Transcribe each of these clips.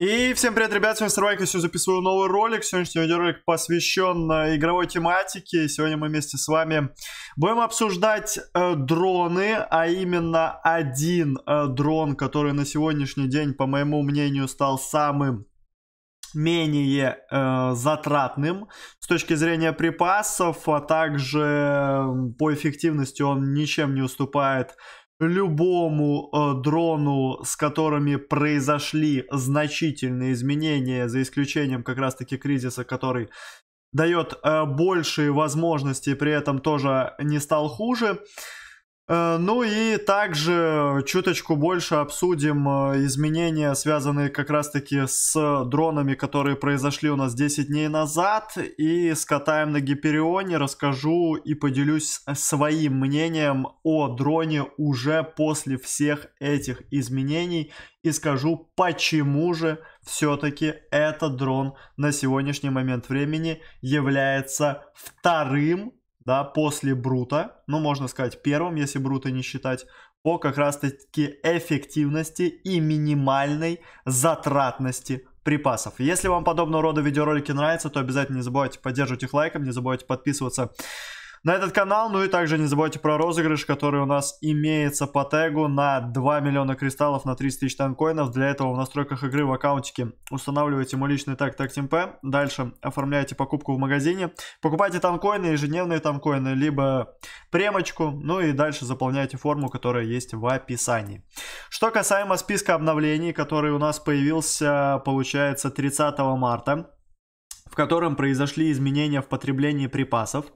И всем привет, ребят, сегодня Сарвайка, сегодня записываю новый ролик, сегодняшний видеоролик посвящен э, игровой тематике, сегодня мы вместе с вами будем обсуждать э, дроны, а именно один э, дрон, который на сегодняшний день, по моему мнению, стал самым менее э, затратным с точки зрения припасов, а также э, по эффективности он ничем не уступает любому э, дрону, с которыми произошли значительные изменения, за исключением как раз-таки кризиса, который дает э, большие возможности, при этом тоже не стал хуже. Э, ну и также чуточку больше обсудим э, изменения, связанные как раз-таки с дронами, которые произошли у нас 10 дней назад. И скатаем на Гиперионе, расскажу и поделюсь э, своим мнением о дроне уже после всех этих изменений. И скажу, почему же все-таки этот дрон на сегодняшний момент времени является вторым да, после Брута, ну, можно сказать, первым, если Брута не считать, по как раз-таки эффективности и минимальной затратности припасов. Если вам подобного рода видеоролики нравятся, то обязательно не забывайте поддерживать их лайком, не забывайте подписываться на этот канал. Ну и также не забывайте про розыгрыш, который у нас имеется по тегу на 2 миллиона кристаллов на 30 тысяч танкоинов. Для этого в настройках игры в аккаунтике устанавливайте мой личный тег TagTeamP. Дальше оформляйте покупку в магазине. Покупайте танкоины, ежедневные танкоины, либо премочку. Ну и дальше заполняйте форму, которая есть в описании. Что касаемо списка обновлений, который у нас появился, получается, 30 марта в котором произошли изменения в потреблении припасов.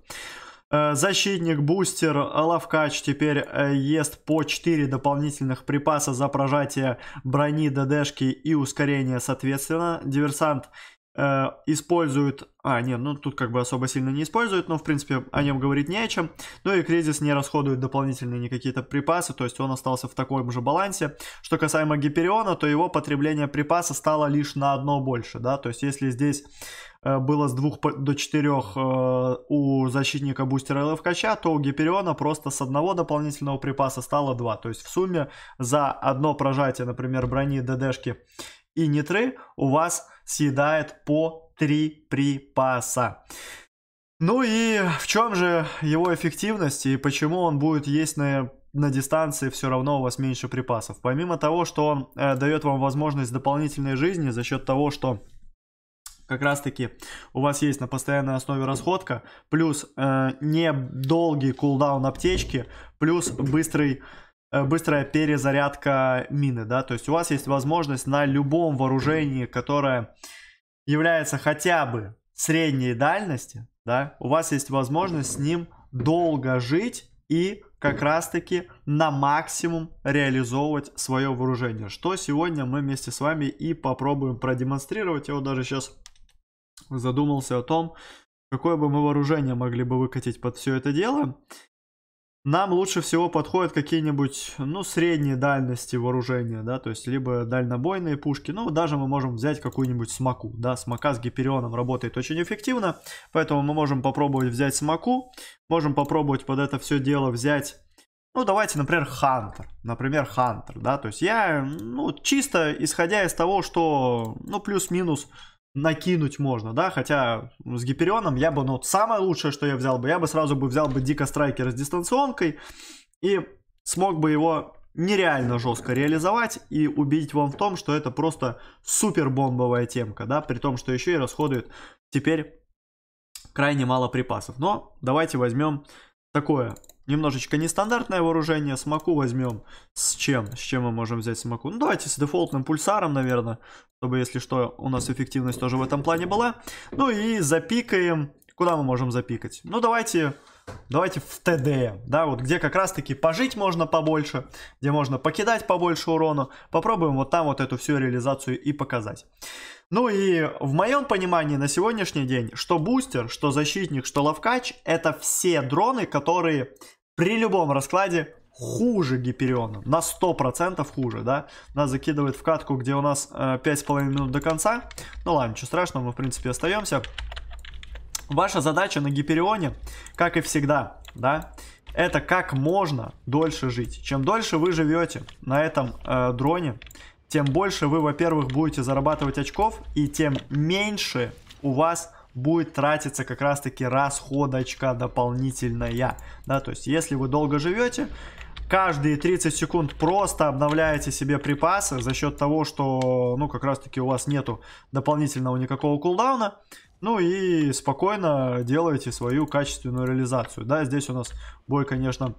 Э, защитник, бустер, э, лавкач теперь э, ест по 4 дополнительных припаса за прожатие брони, ДДшки и ускорения соответственно. Диверсант э, используют... А, нет, ну тут как бы особо сильно не используют, но в принципе о нем говорить не о чем. Ну и кризис не расходует дополнительные не какие-то припасы, то есть он остался в таком же балансе. Что касаемо Гипериона, то его потребление припаса стало лишь на одно больше, да, то есть если здесь э, было с 2 до 4 э, у защитника бустера ЛФКча, то у Гипериона просто с одного дополнительного припаса стало 2. То есть в сумме за одно прожатие, например, брони ДДшки и нитры у вас съедает по 3 припаса. Ну и в чем же его эффективность и почему он будет есть на на дистанции все равно у вас меньше припасов. Помимо того, что он э, дает вам возможность дополнительной жизни за счет того, что как раз таки у вас есть на постоянной основе расходка, плюс э, недолгий кулдаун аптечки, плюс быстрый Э, быстрая перезарядка мины, да, то есть у вас есть возможность на любом вооружении, которое является хотя бы средней дальности, да, у вас есть возможность с ним долго жить и как раз-таки на максимум реализовывать свое вооружение, что сегодня мы вместе с вами и попробуем продемонстрировать. Я вот даже сейчас задумался о том, какое бы мы вооружение могли бы выкатить под все это дело. Нам лучше всего подходят какие-нибудь, ну, средние дальности вооружения, да, то есть либо дальнобойные пушки, ну, даже мы можем взять какую-нибудь смоку, да, смока с гиперионом работает очень эффективно, поэтому мы можем попробовать взять смоку, можем попробовать под это все дело взять ну, давайте, например, Хантер. Например, Хантер, да. То есть я, ну, чисто исходя из того, что, ну, плюс-минус накинуть можно, да, хотя с Гиперионом я бы, ну, вот самое лучшее, что я взял бы, я бы сразу бы взял бы Дика Страйкера с дистанционкой и смог бы его нереально жестко реализовать и убедить вам в том, что это просто супер бомбовая темка, да, при том, что еще и расходует теперь крайне мало припасов. Но давайте возьмем такое немножечко нестандартное вооружение. Смоку возьмем. С чем? С чем мы можем взять смоку? Ну, давайте с дефолтным пульсаром, наверное. Чтобы, если что, у нас эффективность тоже в этом плане была. Ну и запикаем. Куда мы можем запикать? Ну, давайте давайте в ТДМ, да, вот где как раз-таки пожить можно побольше, где можно покидать побольше урона, попробуем вот там вот эту всю реализацию и показать. Ну и в моем понимании на сегодняшний день, что бустер, что защитник, что ловкач, это все дроны, которые при любом раскладе хуже Гипериона, на 100% хуже, да, нас закидывает в катку, где у нас э, 5,5 минут до конца, ну ладно, ничего страшного, мы в принципе остаемся, Ваша задача на Гиперионе, как и всегда, да, это как можно дольше жить. Чем дольше вы живете на этом э, дроне, тем больше вы, во-первых, будете зарабатывать очков, и тем меньше у вас будет тратиться как раз-таки расходочка дополнительная. Да, то есть, если вы долго живете, каждые 30 секунд просто обновляете себе припасы за счет того, что, ну, как раз-таки у вас нету дополнительного никакого кулдауна. Ну и спокойно делайте свою качественную реализацию. Да, здесь у нас бой, конечно,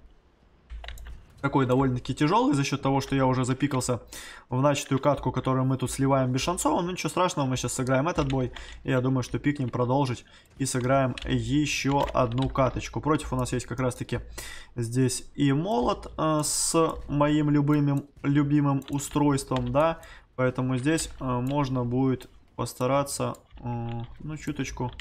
такой довольно-таки тяжелый за счет того, что я уже запикался в начатую катку, которую мы тут сливаем без шансов. Но ну, ничего страшного, мы сейчас сыграем этот бой. И я думаю, что пикнем продолжить и сыграем еще одну каточку. Против у нас есть как раз-таки здесь и молот э, с моим любимым, любимым устройством, да. Поэтому здесь э, можно будет постараться Э, ну, чуточку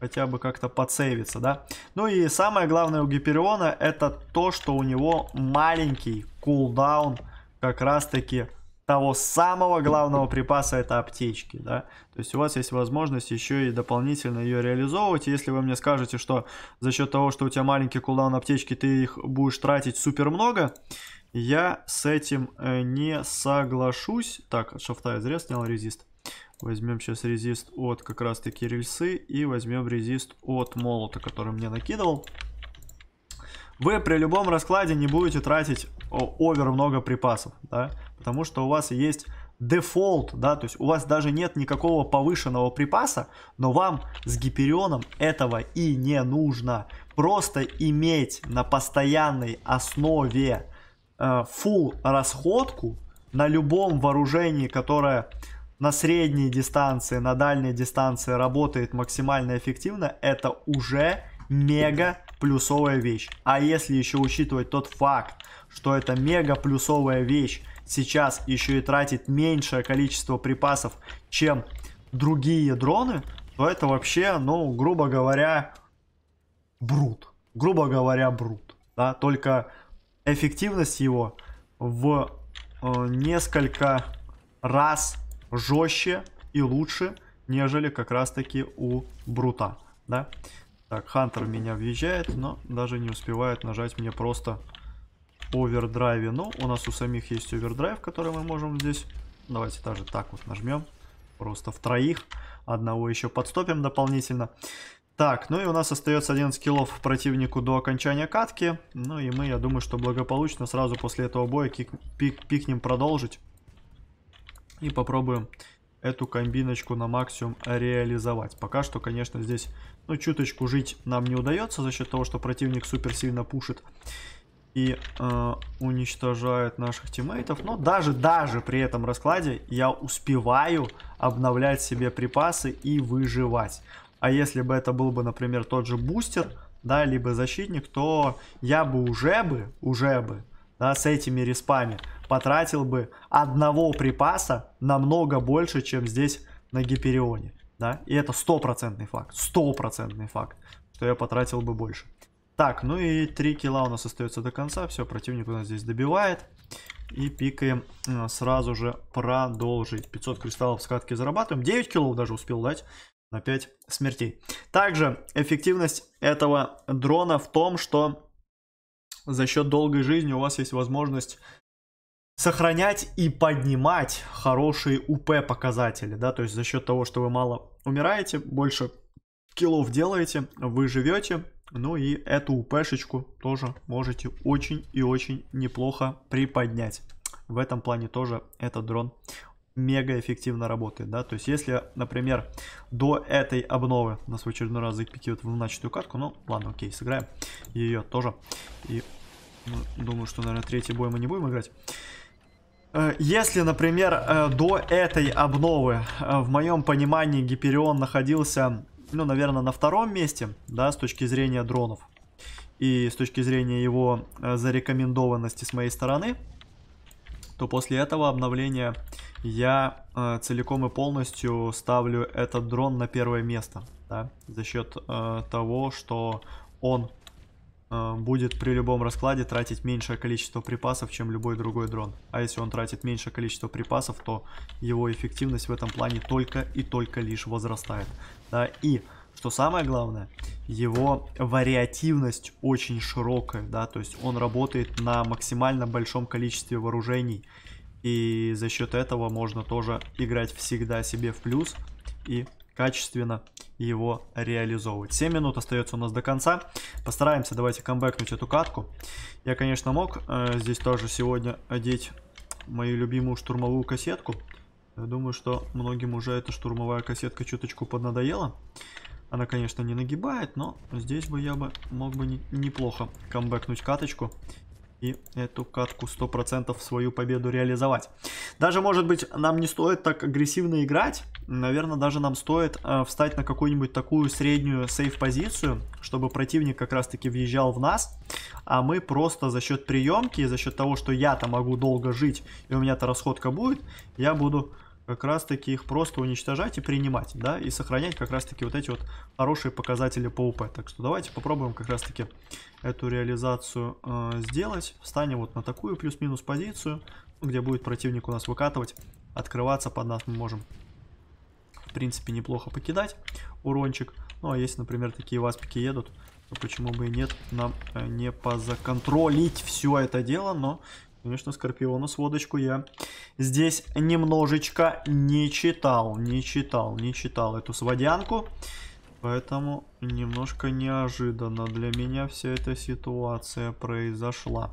хотя бы как-то подсейвиться, да. Ну и самое главное у Гипериона это то, что у него маленький кулдаун как раз-таки того самого главного припаса это аптечки, да. То есть у вас есть возможность еще и дополнительно ее реализовывать. Если вы мне скажете, что за счет того, что у тебя маленький кулдаун аптечки, ты их будешь тратить супер много, я с этим э, не соглашусь. Так, от шафта изрез снял резист. Возьмем сейчас резист от как раз таки рельсы и возьмем резист от молота, который мне накидывал. Вы при любом раскладе не будете тратить овер много припасов, да, потому что у вас есть дефолт, да, то есть у вас даже нет никакого повышенного припаса, но вам с гиперионом этого и не нужно. Просто иметь на постоянной основе э, full расходку на любом вооружении, которое на средней дистанции, на дальней дистанции работает максимально эффективно, это уже мега плюсовая вещь. А если еще учитывать тот факт, что это мега плюсовая вещь, сейчас еще и тратит меньшее количество припасов, чем другие дроны, то это вообще, ну, грубо говоря, брут. Грубо говоря, брут. Да? Только эффективность его в э, несколько раз жестче и лучше, нежели как раз таки у Брута, да. Так, Хантер меня въезжает, но даже не успевает нажать мне просто овердрайве. Ну, у нас у самих есть овердрайв, который мы можем здесь... Давайте даже так вот нажмем. Просто в троих. Одного еще подстопим дополнительно. Так, ну и у нас остается один скиллов противнику до окончания катки. Ну и мы, я думаю, что благополучно сразу после этого боя кик пик пикнем продолжить. И попробуем эту комбиночку на максимум реализовать. Пока что, конечно, здесь ну, чуточку жить нам не удается за счет того, что противник супер сильно пушит и э, уничтожает наших тиммейтов. Но даже, даже при этом раскладе я успеваю обновлять себе припасы и выживать. А если бы это был бы, например, тот же бустер, да, либо защитник, то я бы уже бы, уже бы да, с этими респами, потратил бы одного припаса намного больше, чем здесь на Гиперионе, да, и это стопроцентный факт, стопроцентный факт, что я потратил бы больше. Так, ну и 3 килла у нас остается до конца, все, противник у нас здесь добивает, и пикаем э, сразу же продолжить. 500 кристаллов скатки зарабатываем. 9 киллов даже успел дать на 5 смертей. Также эффективность этого дрона в том, что за счет долгой жизни у вас есть возможность сохранять и поднимать хорошие УП показатели, да, то есть за счет того, что вы мало умираете, больше килов делаете, вы живете, ну и эту УПшечку тоже можете очень и очень неплохо приподнять. В этом плане тоже этот дрон мега эффективно работает, да, то есть если, например, до этой обновы нас в очередной раз запикивают в начатую катку, ну, ладно, окей, сыграем ее тоже, и ну, думаю, что, наверное, третий бой мы не будем играть. Э, если, например, э, до этой обновы, э, в моем понимании, Гиперион находился, ну, наверное, на втором месте, да, с точки зрения дронов, и с точки зрения его зарекомендованности с моей стороны, то после этого обновления я э, целиком и полностью ставлю этот дрон на первое место, да, за счет э, того, что он э, будет при любом раскладе тратить меньшее количество припасов, чем любой другой дрон. А если он тратит меньшее количество припасов, то его эффективность в этом плане только и только лишь возрастает, да, и... Что самое главное, его вариативность очень широкая, да, то есть он работает на максимально большом количестве вооружений и за счет этого можно тоже играть всегда себе в плюс и качественно его реализовывать. 7 минут остается у нас до конца. Постараемся, давайте камбэкнуть эту катку. Я, конечно, мог э, здесь тоже сегодня одеть мою любимую штурмовую кассетку. Я думаю, что многим уже эта штурмовая кассетка чуточку поднадоела. Она, конечно, не нагибает, но здесь бы я бы мог бы не, неплохо камбэкнуть каточку и эту катку 100% свою победу реализовать. Даже, может быть, нам не стоит так агрессивно играть. Наверное, даже нам стоит э, встать на какую-нибудь такую среднюю сейф-позицию, чтобы противник как раз-таки въезжал в нас. А мы просто за счет приемки, за счет того, что я-то могу долго жить, и у меня-то расходка будет, я буду как раз-таки их просто уничтожать и принимать, да, и сохранять как раз-таки вот эти вот хорошие показатели по УП. Так что давайте попробуем как раз-таки эту реализацию э, сделать. Встанем вот на такую плюс-минус позицию, ну, где будет противник у нас выкатывать, открываться под нас мы можем, в принципе, неплохо покидать урончик. Ну, а если, например, такие васпики едут, то почему бы и нет нам э, не позаконтролить все это дело, но Конечно, Скорпиона с водочку я здесь немножечко не читал, не читал, не читал эту сводянку. Поэтому немножко неожиданно для меня вся эта ситуация произошла.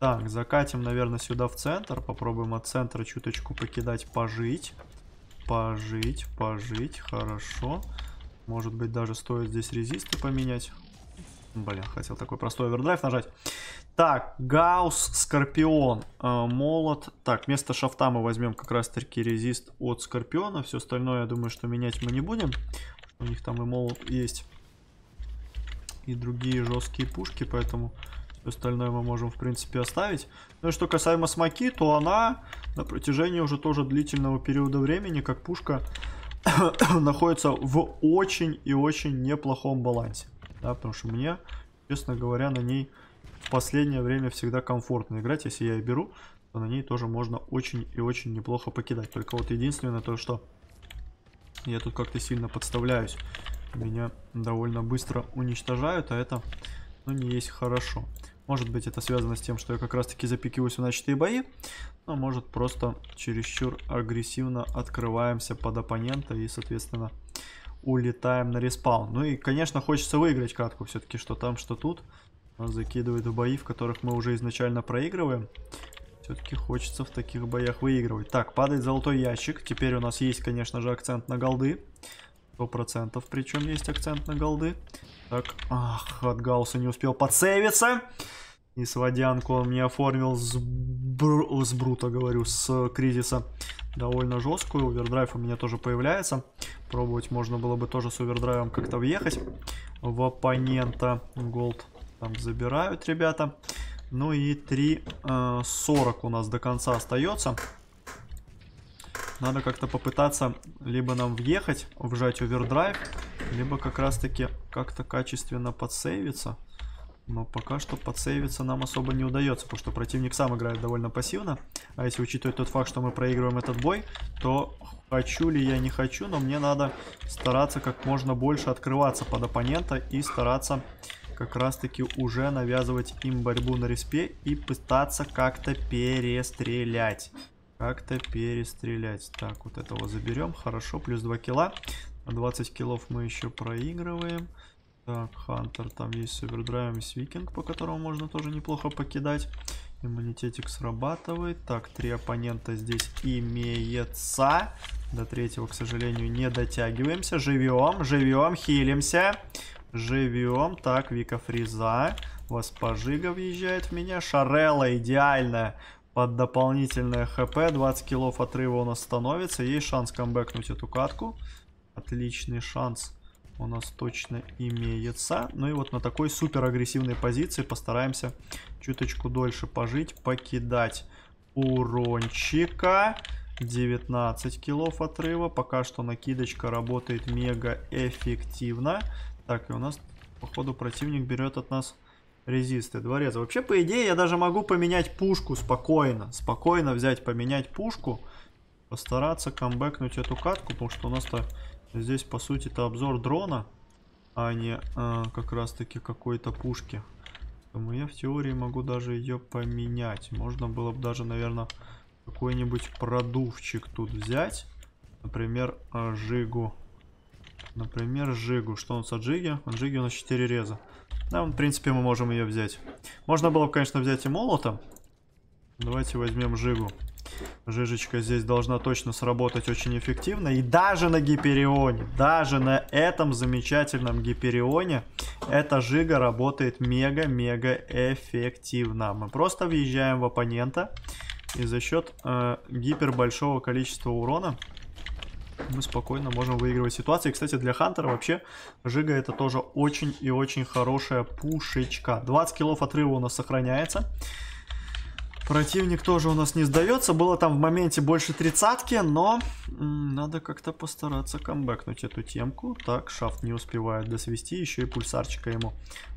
Так, закатим, наверное, сюда в центр. Попробуем от центра чуточку покидать, пожить. Пожить, пожить, хорошо. Может быть, даже стоит здесь резисты поменять. Блин, хотел такой простой овердрайв нажать. Так, Гаус, Скорпион, э, Молот. Так, вместо шафта мы возьмем как раз-таки резист от Скорпиона. Все остальное, я думаю, что менять мы не будем. У них там и Молот есть. И другие жесткие пушки, поэтому все остальное мы можем, в принципе, оставить. Ну и что касаемо смоки, то она на протяжении уже тоже длительного периода времени, как пушка, находится в очень и очень неплохом балансе да, потому что мне, честно говоря, на ней в последнее время всегда комфортно играть, если я ее беру, то на ней тоже можно очень и очень неплохо покидать. Только вот единственное то, что я тут как-то сильно подставляюсь, меня довольно быстро уничтожают, а это, ну, не есть хорошо. Может быть это связано с тем, что я как раз таки запикиваюсь в начатые бои, но может просто чересчур агрессивно открываемся под оппонента и соответственно улетаем на респаун. Ну и, конечно, хочется выиграть катку все-таки, что там, что тут. Он закидывает в бои, в которых мы уже изначально проигрываем. Все-таки хочется в таких боях выигрывать. Так, падает золотой ящик. Теперь у нас есть, конечно же, акцент на голды. 100% причем есть акцент на голды. Так, ах, от Гауса не успел подсейвиться. И сводянку он мне оформил с, бру... с Брута, говорю, с Кризиса. Довольно жесткую. Овердрайв у меня тоже появляется. Пробовать можно было бы тоже с овердрайвом как-то въехать в оппонента. Голд там забирают ребята. Ну и 3.40 э, у нас до конца остается. Надо как-то попытаться либо нам въехать, вжать овердрайв, либо как раз таки как-то качественно подсейвиться. Но пока что подсейвиться нам особо не удается, потому что противник сам играет довольно пассивно. А если учитывать тот факт, что мы проигрываем этот бой, то хочу ли я не хочу, но мне надо стараться как можно больше открываться под оппонента и стараться как раз таки уже навязывать им борьбу на респе и пытаться как-то перестрелять. Как-то перестрелять. Так, вот этого заберем. Хорошо, плюс 2 килла. 20 килов мы еще проигрываем. Так, Хантер, там есть Супердрайв, есть Викинг, по которому можно тоже неплохо покидать. Иммунитетик срабатывает. Так, три оппонента здесь имеется. До третьего, к сожалению, не дотягиваемся. Живем, живем, хилимся. Живем. Так, Вика Фриза. Воспожига въезжает в меня. Шарелла идеальная. под дополнительное хп. 20 килов отрыва у нас становится. Есть шанс камбэкнуть эту катку. Отличный шанс у нас точно имеется. Ну и вот на такой супер агрессивной позиции постараемся чуточку дольше пожить, покидать урончика. 19 килов отрыва. Пока что накидочка работает мега эффективно. Так, и у нас, походу, противник берет от нас резисты. Дворец. Вообще, по идее, я даже могу поменять пушку спокойно. Спокойно взять, поменять пушку. Постараться камбэкнуть эту катку, потому что у нас-то Здесь, по сути, это обзор дрона, а не а, как раз-таки какой-то пушки. Поэтому я в теории могу даже ее поменять. Можно было бы даже, наверное, какой-нибудь продувчик тут взять. Например, а, жигу. Например, жигу. Что он с джиги? Он у нас 4 реза. Да, в принципе, мы можем ее взять. Можно было бы, конечно, взять и молота. Давайте возьмем жигу. Жижечка здесь должна точно сработать очень эффективно. И даже на Гиперионе, даже на этом замечательном Гиперионе, эта жига работает мега-мега эффективно. Мы просто въезжаем в оппонента. И за счет э, гипер большого количества урона мы спокойно можем выигрывать ситуации. Кстати, для Хантера вообще Жига это тоже очень и очень хорошая пушечка. 20 килов отрыва у нас сохраняется. Противник тоже у нас не сдается. Было там в моменте больше тридцатки, но надо как-то постараться камбэкнуть эту темку. Так, шафт не успевает досвести. Еще и пульсарчика ему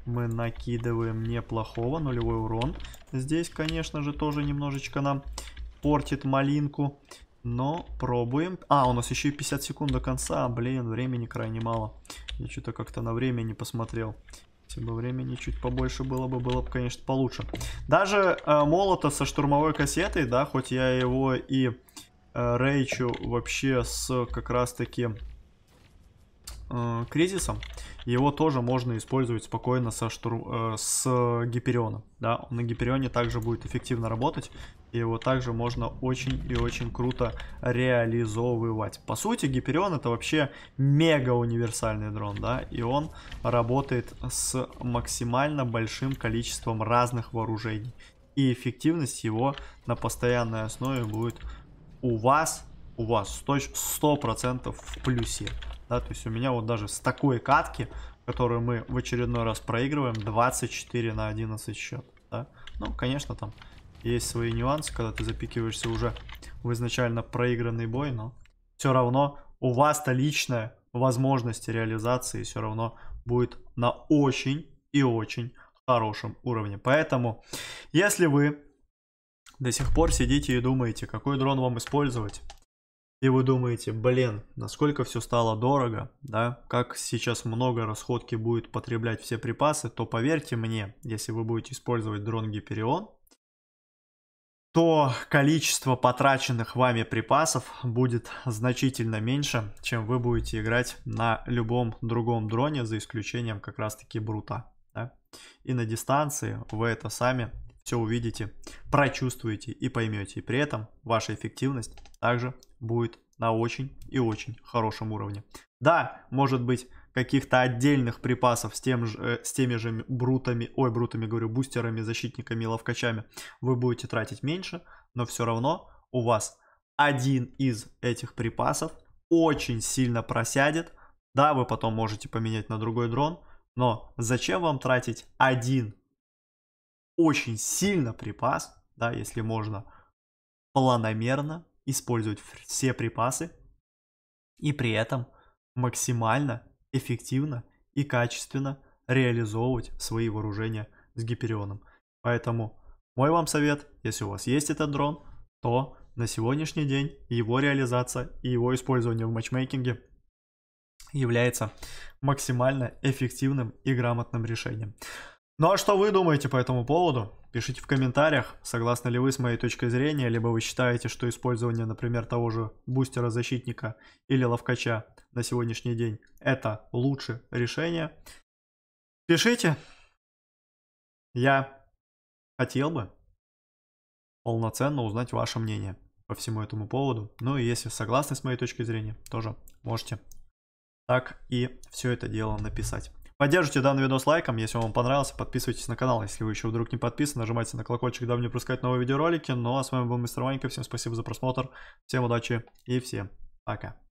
мы накидываем неплохого. Нулевой урон. Здесь, конечно же, тоже немножечко нам портит малинку. Но пробуем. А, у нас еще и 50 секунд до конца. Блин, времени крайне мало. Я что-то как-то на время не посмотрел. Если бы времени чуть побольше было бы, было бы, конечно, получше. Даже э, молота со штурмовой кассетой, да, хоть я его и э, рейчу вообще с как раз-таки э, кризисом, его тоже можно использовать спокойно со штурм, э, с Гиперионом. Да? Он на Гиперионе также будет эффективно работать, и его также можно очень и очень круто реализовывать. По сути, Гиперион это вообще мега универсальный дрон, да, и он работает с максимально большим количеством разных вооружений. И эффективность его на постоянной основе будет у вас у вас сто 100% в плюсе. Да, то есть у меня вот даже с такой катки, которую мы в очередной раз проигрываем, 24 на 11 счет. Да? Ну, конечно, там есть свои нюансы, когда ты запикиваешься уже в изначально проигранный бой, но все равно у вас-то личная возможность реализации все равно будет на очень и очень хорошем уровне. Поэтому, если вы до сих пор сидите и думаете, какой дрон вам использовать, и вы думаете, блин, насколько все стало дорого, да, как сейчас много расходки будет потреблять все припасы, то поверьте мне, если вы будете использовать дрон Гиперион, то количество потраченных вами припасов будет значительно меньше, чем вы будете играть на любом другом дроне, за исключением как раз-таки Брута. Да? И на дистанции вы это сами все увидите, прочувствуете и поймете. И при этом ваша эффективность также будет на очень и очень хорошем уровне. Да, может быть, каких-то отдельных припасов с, тем же, э, с теми же брутами, ой, брутами, говорю, бустерами, защитниками и ловкачами вы будете тратить меньше, но все равно у вас один из этих припасов очень сильно просядет. Да, вы потом можете поменять на другой дрон, но зачем вам тратить один очень сильно припас, да, если можно планомерно использовать все припасы и при этом максимально эффективно и качественно реализовывать свои вооружения с Гиперионом. Поэтому мой вам совет, если у вас есть этот дрон, то на сегодняшний день его реализация и его использование в матчмейкинге является максимально эффективным и грамотным решением. Ну а что вы думаете по этому поводу? Пишите в комментариях, согласны ли вы с моей точкой зрения, либо вы считаете, что использование, например, того же бустера-защитника или ловкача на сегодняшний день – это лучше решение. Пишите. Я хотел бы полноценно узнать ваше мнение по всему этому поводу. Ну и если согласны с моей точкой зрения, тоже можете так и все это дело написать. Поддержите данный видос лайком, если он вам понравился, подписывайтесь на канал, если вы еще вдруг не подписаны, нажимайте на колокольчик, дабы не пропускать новые видеоролики. Ну а с вами был Мистер Ванька, всем спасибо за просмотр, всем удачи и всем пока.